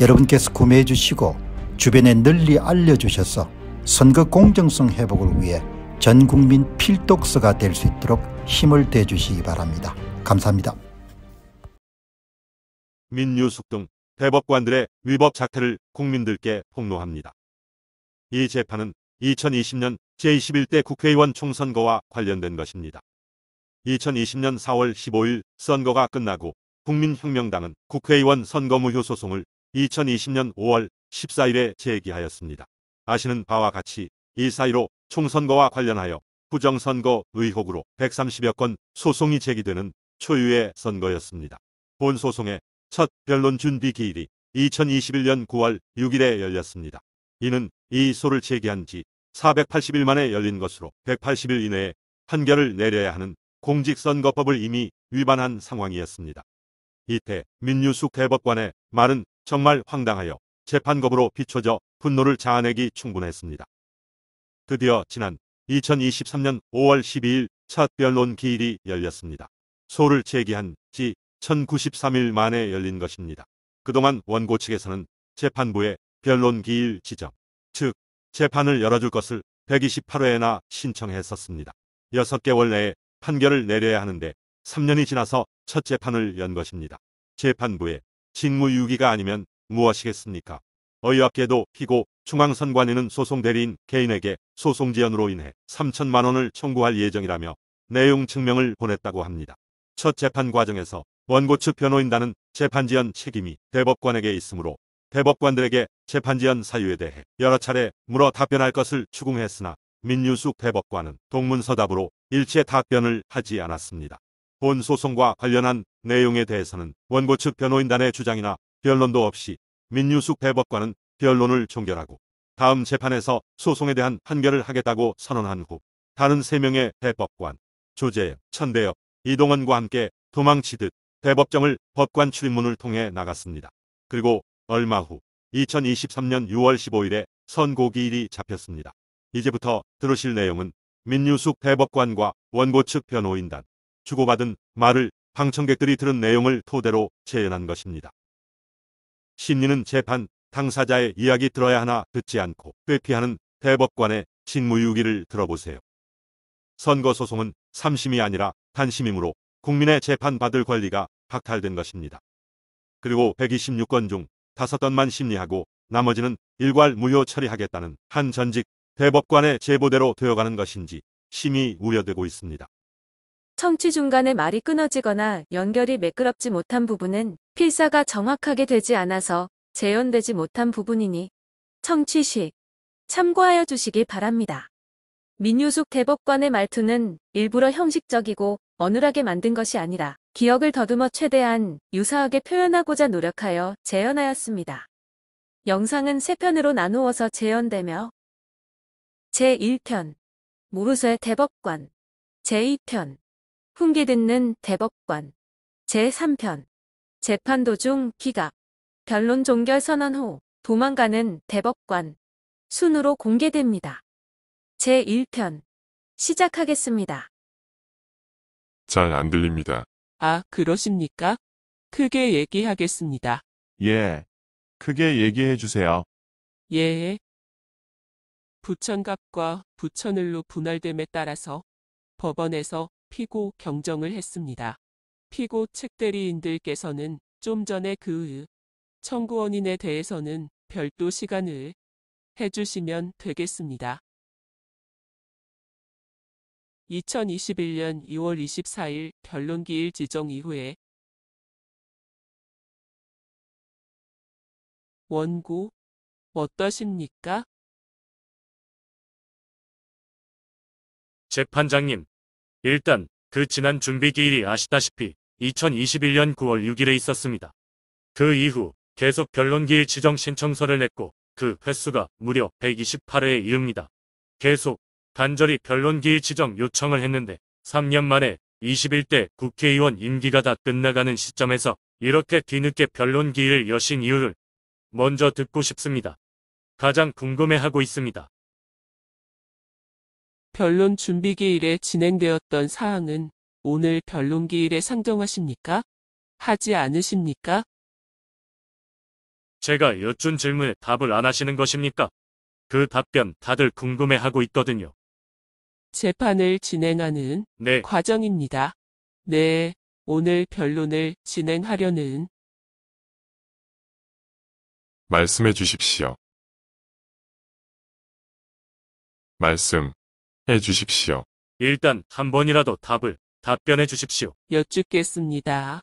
여러분께서 구매해 주시고 주변에 널리 알려주셔서 선거 공정성 회복을 위해 전국민 필독서가 될 수 있도록 힘을 대주시기 바랍니다. 감사합니다. 민유숙 등 대법관들의 위법 작태를 국민들께 폭로합니다. 이 재판은 2020년 제21대 국회의원 총선거와 관련된 것입니다. 2020년 4월 15일 선거가 끝나고 국민혁명당은 국회의원 선거무효 소송을 2020년 5월 14일에 제기하였습니다. 아시는 바와 같이 이사이로 총선거와 관련하여 부정선거 의혹으로 130여 건 소송이 제기되는 초유의 선거였습니다. 본 소송의 첫 변론 준비 기일이 2021년 9월 6일에 열렸습니다. 이는 이 소를 제기한 지 480일 만에 열린 것으로 180일 이내에 판결을 내려야 하는 공직선거법을 이미 위반한 상황이었습니다. 이때 민유숙 대법관의 말은 정말 황당하여 재판검으로 비춰져 분노를 자아내기 충분했습니다. 드디어 지난 2023년 5월 12일 첫 변론 기일이 열렸습니다. 소를 제기한 지 1093일 만에 열린 것입니다. 그동안 원고 측에서는 재판부의 변론 기일 지정, 즉 재판을 열어줄 것을 128회나 신청했었습니다. 6개월 내에 판결을 내려야 하는데 3년이 지나서 첫 재판을 연 것입니다. 재판부에 직무유기가 아니면 무엇이겠습니까? 어이없게도 피고 중앙선관위는 소송 대리인 개인에게 소송 지연으로 인해 3천만 원을 청구할 예정이라며 내용 증명을 보냈다고 합니다. 첫 재판 과정에서 원고 측 변호인단은 재판 지연 책임이 대법관에게 있으므로 대법관들에게 재판 지연 사유에 대해 여러 차례 물어 답변할 것을 추궁했으나 민유숙 대법관은 동문서답으로 일체 답변을 하지 않았습니다. 본 소송과 관련한 내용에 대해서는 원고 측 변호인단의 주장이나 변론도 없이 민유숙 대법관은 변론을 종결하고 다음 재판에서 소송에 대한 판결을 하겠다고 선언한 후 다른 3명의 대법관 조재영 천대혁, 이동원과 함께 도망치듯 대법정을 법관 출입문을 통해 나갔습니다. 그리고 얼마 후 2023년 6월 15일에 선고기일이 잡혔습니다. 이제부터 들으실 내용은 민유숙 대법관과 원고 측 변호인단, 주고받은 말을 방청객들이 들은 내용을 토대로 재현한 것입니다. 심리는 재판 당사자의 이야기 들어야 하나 듣지 않고 회피하는 대법관의 직무유기를 들어보세요. 선거소송은 3심이 아니라 단심이므로 국민의 재판받을 권리가 박탈된 것입니다. 그리고 126건 중 5건만 심리하고 나머지는 일괄 무효 처리하겠다는 한 전직 대법관의 제보대로 되어가는 것인지 심히 우려되고 있습니다. 청취 중간에 말이 끊어지거나 연결이 매끄럽지 못한 부분은 필사가 정확하게 되지 않아서 재현되지 못한 부분이니 청취 시 참고하여 주시기 바랍니다. 민유숙 대법관의 말투는 일부러 형식적이고 어눌하게 만든 것이 아니라 기억을 더듬어 최대한 유사하게 표현하고자 노력하여 재현하였습니다. 영상은 세편으로 나누어서 재현되며 제1편 모르쇠 대법관 제2편 훈계 듣는 대법관 제3편 재판 도중 기각 변론 종결 선언 후 도망가는 대법관 순으로 공개됩니다. 제1편 시작하겠습니다. 잘 안 들립니다. 아, 그러십니까? 크게 얘기하겠습니다. 예. 크게 얘기해 주세요. 예. 부천갑과 부천을로 분할됨에 따라서 법원에서 피고 경정을 했습니다. 피고 측대리인들께서는 좀 전에 그 청구원인에 대해서는 별도 시간을 해주시면 되겠습니다. 2021년 2월 24일 결론기일 지정 이후에 원고 어떠십니까? 재판장님, 일단 그 지난 준비 기일이 아시다시피 2021년 9월 6일에 있었습니다. 그 이후 계속 변론기일 지정 신청서를 냈고 그 횟수가 무려 128회에 이릅니다. 계속 간절히 변론기일 지정 요청을 했는데 3년 만에 21대 국회의원 임기가 다 끝나가는 시점에서 이렇게 뒤늦게 변론기일 여신 이유를 먼저 듣고 싶습니다. 가장 궁금해하고 있습니다. 변론 준비기일에 진행되었던 사항은 오늘 변론기일에 상정하십니까? 하지 않으십니까? 제가 여쭌 질문에 답을 안 하시는 것입니까? 그 답변 다들 궁금해하고 있거든요. 재판을 진행하는 네, 과정입니다. 네, 오늘 변론을 진행하려는 말씀해 주십시오. 말씀. 해 주십시오. 일단 한 번이라도 답을 답변해 주십시오. 여쭙겠습니다.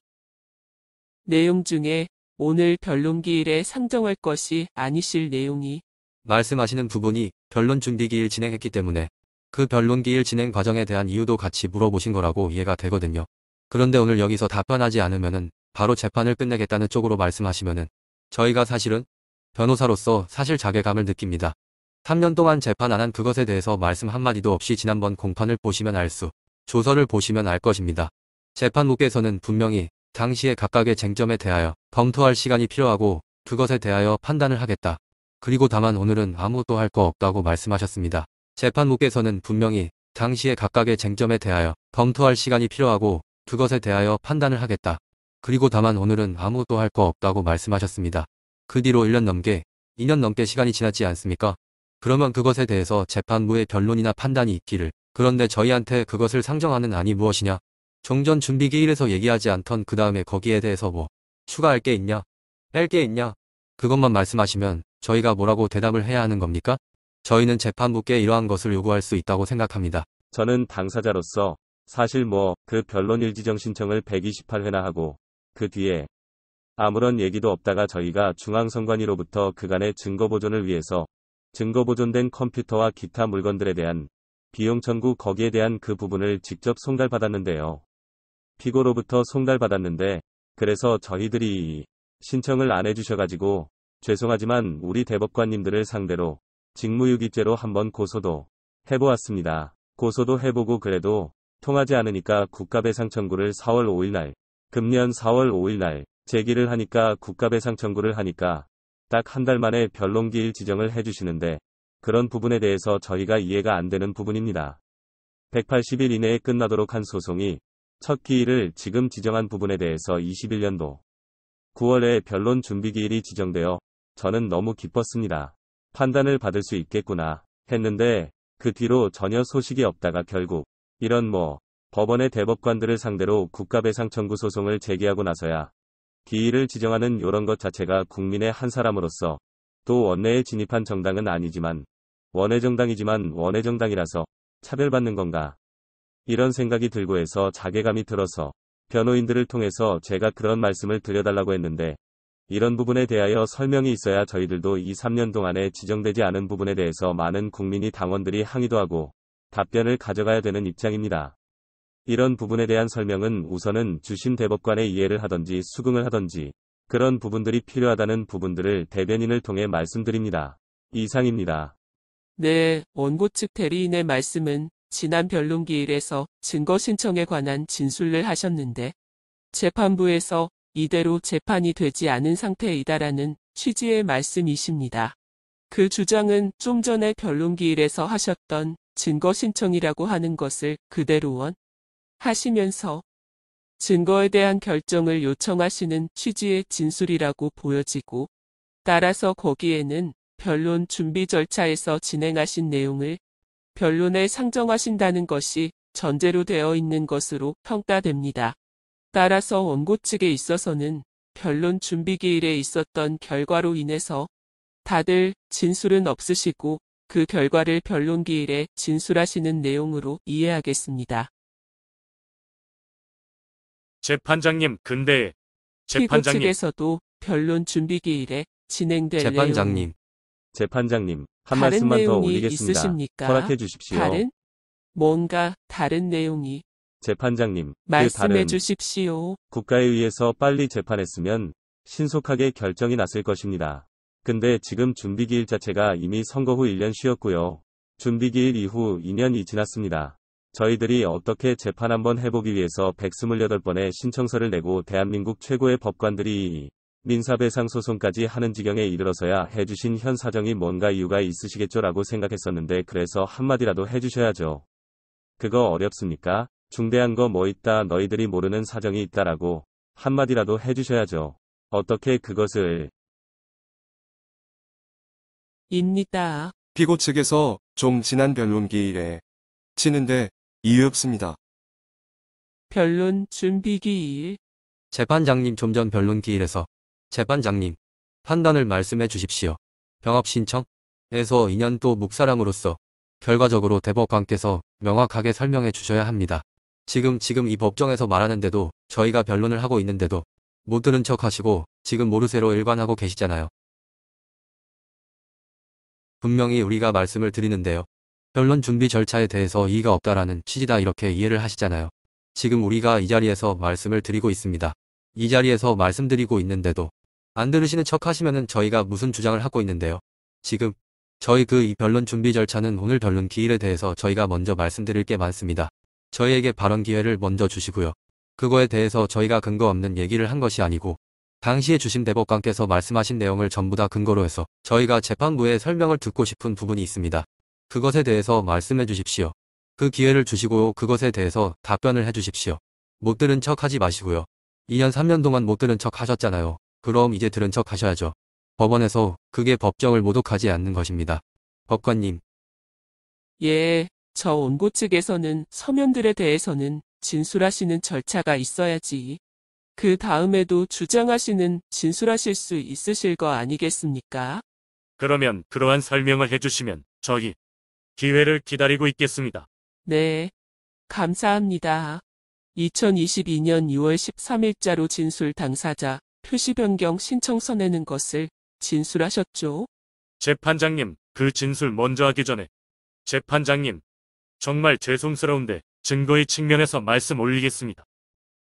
내용 중에 오늘 변론기일에 상정할 것이 아니실 내용이 말씀하시는 부분이 변론 중비기일 진행했기 때문에 그 변론기일 진행 과정에 대한 이유도 같이 물어보신 거라고 이해가 되거든요. 그런데 오늘 여기서 답변하지 않으면은 바로 재판을 끝내겠다는 쪽으로 말씀하시면은 저희가 사실은 변호사로서 사실 자괴감을 느낍니다. 3년 동안 재판 안 한 그것에 대해서 말씀 한마디도 없이 지난번 공판을 보시면 알 수, 조서를 보시면 알 것입니다. 재판부께서는 분명히 당시의 각각의 쟁점에 대하여 검토할 시간이 필요하고 그것에 대하여 판단을 하겠다. 그리고 다만 오늘은 아무것도 할 거 없다고 말씀하셨습니다. 재판부께서는 분명히 당시의 각각의 쟁점에 대하여 검토할 시간이 필요하고 그것에 대하여 판단을 하겠다. 그리고 다만 오늘은 아무것도 할 거 없다고 말씀하셨습니다. 그 뒤로 1년 넘게, 2년 넘게 시간이 지났지 않습니까? 그러면 그것에 대해서 재판부의 변론이나 판단이 있기를 그런데 저희한테 그것을 상정하는 안이 무엇이냐? 종전 준비 기일에서 얘기하지 않던 그 다음에 거기에 대해서 뭐 추가할 게 있냐? 뺄 게 있냐? 그것만 말씀하시면 저희가 뭐라고 대답을 해야 하는 겁니까? 저희는 재판부께 이러한 것을 요구할 수 있다고 생각합니다. 저는 당사자로서 사실 뭐 그 변론 일지정 신청을 128회나 하고 그 뒤에 아무런 얘기도 없다가 저희가 중앙선관위로부터 그간의 증거 보존을 위해서 증거 보존된 컴퓨터와 기타 물건들에 대한 비용 청구 거기에 대한 그 부분을 직접 송달받았는데요. 피고로부터 송달받았는데 그래서 저희들이 신청을 안 해주셔가지고 죄송하지만 우리 대법관님들을 상대로 직무유기죄로 한번 고소도 해보았습니다. 고소도 해보고 그래도 통하지 않으니까 국가배상 청구를 4월 5일 날 금년 4월 5일 날 제기를 하니까 국가배상 청구를 하니까 딱한달 만에 변론기일 지정을 해주시는데 그런 부분에 대해서 저희가 이해가 안 되는 부분입니다. 180일 이내에 끝나도록 한 소송이 첫 기일을 지금 지정한 부분에 대해서 21년도 9월에 변론 준비기일이 지정되어 저는 너무 기뻤습니다. 판단을 받을 수 있겠구나 했는데 그 뒤로 전혀 소식이 없다가 결국 이런 뭐 법원의 대법관들을 상대로 국가배상 청구 소송을 제기하고 나서야 기일을 지정하는 이런 것 자체가 국민의 한 사람으로서 또 원내에 진입한 정당은 아니지만 원외정당이지만 원외정당이라서 차별받는 건가 이런 생각이 들고 해서 자괴감이 들어서 변호인들을 통해서 제가 그런 말씀을 드려달라고 했는데 이런 부분에 대하여 설명이 있어야 저희들도 2, 3년 동안에 지정되지 않은 부분에 대해서 많은 국민이 당원들이 항의도 하고 답변을 가져가야 되는 입장입니다. 이런 부분에 대한 설명은 우선은 주심 대법관의 이해를 하든지 수긍을 하든지 그런 부분들이 필요하다는 부분들을 대변인을 통해 말씀드립니다. 이상입니다. 네, 원고 측 대리인의 말씀은 지난 변론기일에서 증거 신청에 관한 진술을 하셨는데 재판부에서 이대로 재판이 되지 않은 상태이다라는 취지의 말씀이십니다. 그 주장은 좀 전에 변론기일에서 하셨던 증거 신청이라고 하는 것을 그대로 원 하시면서 증거에 대한 결정을 요청하시는 취지의 진술이라고 보여지고 따라서 거기에는 변론 준비 절차에서 진행하신 내용을 변론에 상정하신다는 것이 전제로 되어 있는 것으로 평가됩니다. 따라서 원고 측에 있어서는 변론 준비 기일에 있었던 결과로 인해서 다들 진술은 없으시고 그 결과를 변론 기일에 진술하시는 내용으로 이해하겠습니다. 재판장님, 근데 재판장님, 측에서도 변론 준비 기일에 진행될 재판장님, 재판장님, 한 말씀만 더 올리겠습니다. 있으십니까? 허락해 주십시오. 다른 뭔가 다른 내용이 재판장님, 그 말씀해 다른 주십시오. 국가에 의해서 빨리 재판했으면 신속하게 결정이 났을 것입니다. 근데 지금 준비기일 자체가 이미 선거 후 1년 쉬었고요. 준비기일 이후 2년이 지났습니다. 저희들이 어떻게 재판 한번 해보기 위해서 128번의 신청서를 내고 대한민국 최고의 법관들이 민사배상 소송까지 하는 지경에 이르러서야 해주신 현 사정이 뭔가 이유가 있으시겠죠라고 생각했었는데 그래서 한마디라도 해주셔야죠. 그거 어렵습니까? 중대한 거 뭐 있다 너희들이 모르는 사정이 있다라고 한마디라도 해주셔야죠. 어떻게 그것을 입니다. 피고 측에서 좀 지난 변론기일에 치는데 이유없습니다. 변론 준비기일 재판장님 좀 전 변론기일에서 재판장님 판단을 말씀해 주십시오. 병합 신청에서 2년도 묵사람으로서 결과적으로 대법관께서 명확하게 설명해 주셔야 합니다. 지금 지금 이 법정에서 말하는데도 저희가 변론을 하고 있는데도 못 들은 척 하시고 지금 모르쇠로 일관하고 계시잖아요. 분명히 우리가 말씀을 드리는데요. 변론 준비 절차에 대해서 이의가 없다라는 취지다 이렇게 이해를 하시잖아요. 지금 우리가 이 자리에서 말씀을 드리고 있습니다. 이 자리에서 말씀드리고 있는데도 안 들으시는 척 하시면은 저희가 무슨 주장을 하고 있는데요. 지금 저희 그 이 변론 준비 절차는 오늘 변론 기일에 대해서 저희가 먼저 말씀드릴 게 많습니다. 저희에게 발언 기회를 먼저 주시고요. 그거에 대해서 저희가 근거 없는 얘기를 한 것이 아니고 당시에 주신 대법관께서 말씀하신 내용을 전부 다 근거로 해서 저희가 재판부의 설명을 듣고 싶은 부분이 있습니다. 그것에 대해서 말씀해 주십시오. 그 기회를 주시고 그것에 대해서 답변을 해 주십시오. 못 들은 척 하지 마시고요. 2년 3년 동안 못 들은 척 하셨잖아요. 그럼 이제 들은 척 하셔야죠. 법원에서 그게 법정을 모독하지 않는 것입니다. 법관님. 예, 저 원고 측에서는 서면들에 대해서는 진술하시는 절차가 있어야지. 그 다음에도 주장하시는 진술하실 수 있으실 거 아니겠습니까? 그러면 그러한 설명을 해주시면 저희 기회를 기다리고 있겠습니다. 네. 감사합니다. 2022년 2월 13일자로 진술 당사자 표시 변경 신청서 내는 것을 진술하셨죠? 재판장님, 그 진술 먼저 하기 전에 재판장님, 정말 죄송스러운데 증거의 측면에서 말씀 올리겠습니다.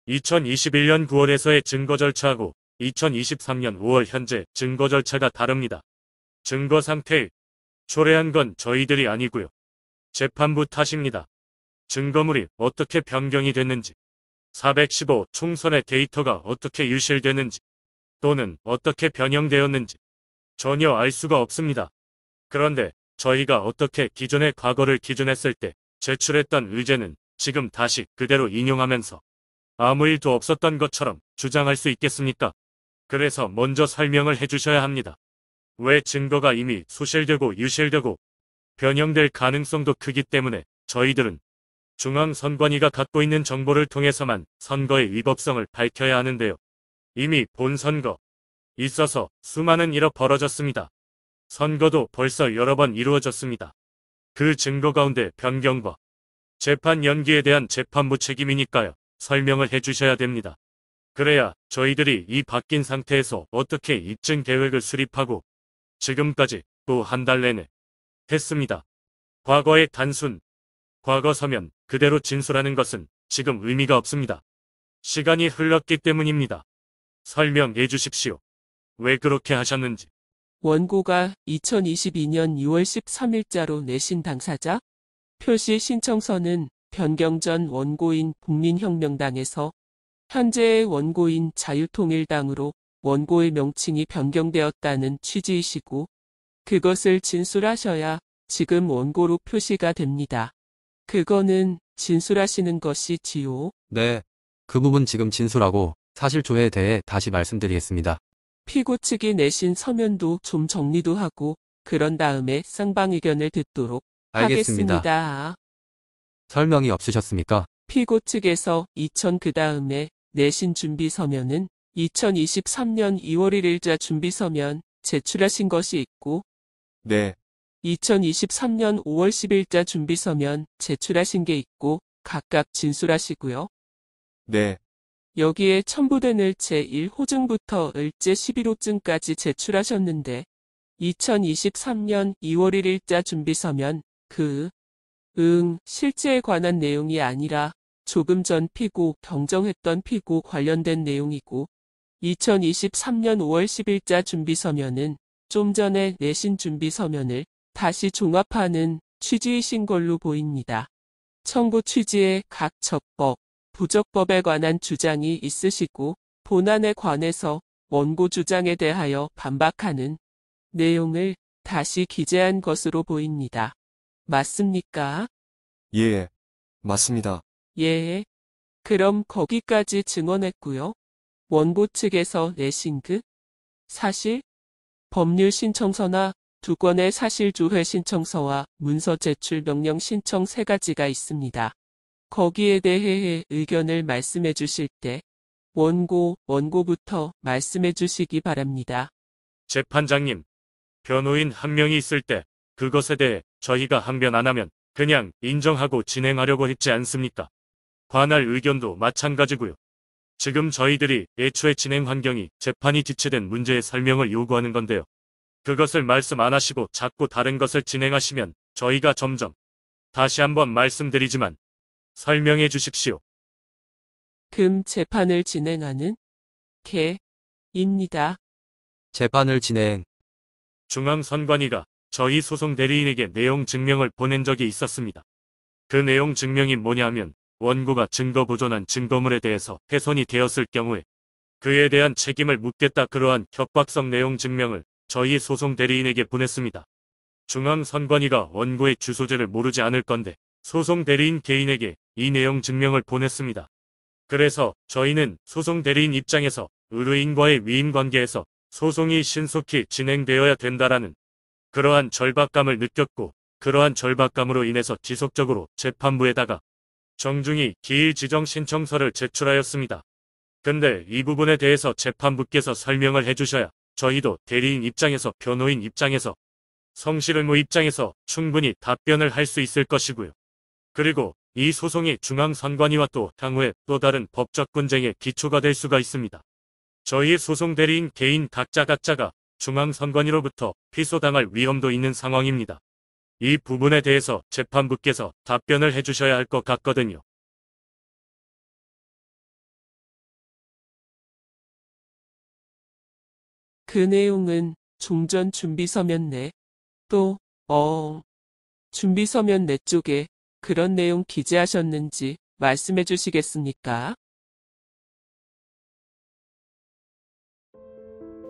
2021년 9월에서의 증거 절차하고 2023년 5월 현재 증거 절차가 다릅니다. 증거 상태의 초래한 건 저희들이 아니고요. 재판부 탓입니다. 증거물이 어떻게 변경이 됐는지, 415 총선의 데이터가 어떻게 유실됐는지 또는 어떻게 변형되었는지 전혀 알 수가 없습니다. 그런데 저희가 어떻게 기존의 과거를 기준했을 때 제출했던 의제는 지금 다시 그대로 인용하면서 아무 일도 없었던 것처럼 주장할 수 있겠습니까? 그래서 먼저 설명을 해주셔야 합니다. 왜 증거가 이미 수실되고 유실되고 변형될 가능성도 크기 때문에 저희들은 중앙선관위가 갖고 있는 정보를 통해서만 선거의 위법성을 밝혀야 하는데요. 이미 본 선거 있어서 수많은 일어 벌어졌습니다. 선거도 벌써 여러 번 이루어졌습니다. 그 증거 가운데 변경과 재판 연기에 대한 재판부 책임이니까요. 설명을 해주셔야 됩니다. 그래야 저희들이 이 바뀐 상태에서 어떻게 입증 계획을 수립하고 지금까지 또 한 달 내내 했습니다. 과거의 단순 과거 서면 그대로 진술하는 것은 지금 의미가 없습니다. 시간이 흘렀기 때문입니다. 설명해 주십시오. 왜 그렇게 하셨는지. 원고가 2022년 2월 13일자로 내신 당사자 표시 신청서는 변경 전 원고인 국민혁명당에서 현재의 원고인 자유통일당으로 원고의 명칭이 변경되었다는 취지이시고 그것을 진술하셔야 지금 원고로 표시가 됩니다. 그거는 진술하시는 것이지요. 네. 그 부분 지금 진술하고 사실조회에 대해 다시 말씀드리겠습니다. 피고 측이 내신 서면도 좀 정리도 하고 그런 다음에 쌍방 의견을 듣도록 알겠습니다. 하겠습니다. 설명이 없으셨습니까? 피고 측에서 2000 그 다음에 내신 준비 서면은 2023년 2월 1일자 준비서면 제출하신 것이 있고 네. 2023년 5월 10일자 준비서면 제출하신 게 있고 각각 진술하시고요. 네. 여기에 첨부된 을제 1호증부터 을제 11호증까지 제출하셨는데 2023년 2월 1일자 준비서면 그, 응, 실제에 관한 내용이 아니라 조금 전 피고, 경정했던 피고 관련된 내용이고 2023년 5월 10일자 준비서면은 좀 전에 내신 준비서면을 다시 종합하는 취지이신 걸로 보입니다. 청구 취지에 각 적법, 부적법에 관한 주장이 있으시고 본안에 관해서 원고 주장에 대하여 반박하는 내용을 다시 기재한 것으로 보입니다. 맞습니까? 예, 맞습니다. 예, 그럼 거기까지 증언했고요. 원고 측에서 내신 그 사실 법률 신청서나 두 건의 사실조회 신청서와 문서 제출 명령 신청 세 가지가 있습니다. 거기에 대해 의견을 말씀해 주실 때 원고, 원고부터 말씀해 주시기 바랍니다. 재판장님, 변호인 한 명이 있을 때 그것에 대해 저희가 항변 안 하면 그냥 인정하고 진행하려고 했지 않습니까? 관할 의견도 마찬가지고요. 지금 저희들이 애초에 진행 환경이 재판이 지체된 문제의 설명을 요구하는 건데요. 그것을 말씀 안 하시고 자꾸 다른 것을 진행하시면 저희가 점점 다시 한번 말씀드리지만 설명해 주십시오. 금 재판을 진행하는 개입니다. 재판을 진행, 중앙선관위가 저희 소송 대리인에게 내용 증명을 보낸 적이 있었습니다. 그 내용 증명이 뭐냐 하면 원고가 증거 보존한 증거물에 대해서 훼손이 되었을 경우에 그에 대한 책임을 묻겠다 그러한 협박성 내용 증명을 저희 소송 대리인에게 보냈습니다. 중앙선관위가 원고의 주소지를 모르지 않을 건데 소송 대리인 개인에게 이 내용 증명을 보냈습니다. 그래서 저희는 소송 대리인 입장에서 의뢰인과의 위임관계에서 소송이 신속히 진행되어야 된다라는 그러한 절박감을 느꼈고 그러한 절박감으로 인해서 지속적으로 재판부에다가 정중히 기일 지정 신청서를 제출하였습니다. 근데 이 부분에 대해서 재판부께서 설명을 해주셔야 저희도 대리인 입장에서 변호인 입장에서 성실의무 입장에서 충분히 답변을 할 수 있을 것이고요. 그리고 이 소송이 중앙선관위와 또 향후에 또 다른 법적 분쟁의 기초가 될 수가 있습니다. 저희 소송 대리인 개인 각자 각자가 중앙선관위로부터 피소당할 위험도 있는 상황입니다. 이 부분에 대해서 재판부께서 답변을 해주셔야 할 것 같거든요. 그 내용은 종전 준비서면 내, 또, 어, 준비서면 내 쪽에 그런 내용 기재하셨는지 말씀해 주시겠습니까?